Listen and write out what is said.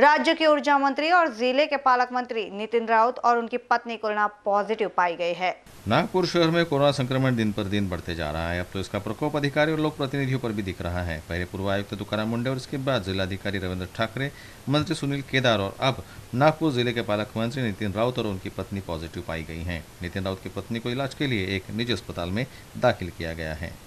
राज्य के ऊर्जा मंत्री और जिले के पालक मंत्री नितिन राउत और उनकी पत्नी कोरोना पॉजिटिव पाई गई है नागपुर शहर में कोरोना संक्रमण दिन पर दिन बढ़ते जा रहा है अब तो इसका प्रकोप अधिकारी और लोक प्रतिनिधियों पर भी दिख रहा है पहले पूर्व आयुक्त तुकाराम मुंडे और इसके बाद जिलाधिकारी रविंद्र ठाकरे मंत्री सुनील केदार और अब नागपुर जिले के पालक मंत्री नितिन राउत और उनकी पत्नी पॉजिटिव पाई गई है नितिन राउत की पत्नी को इलाज के लिए एक निजी अस्पताल में दाखिल किया गया है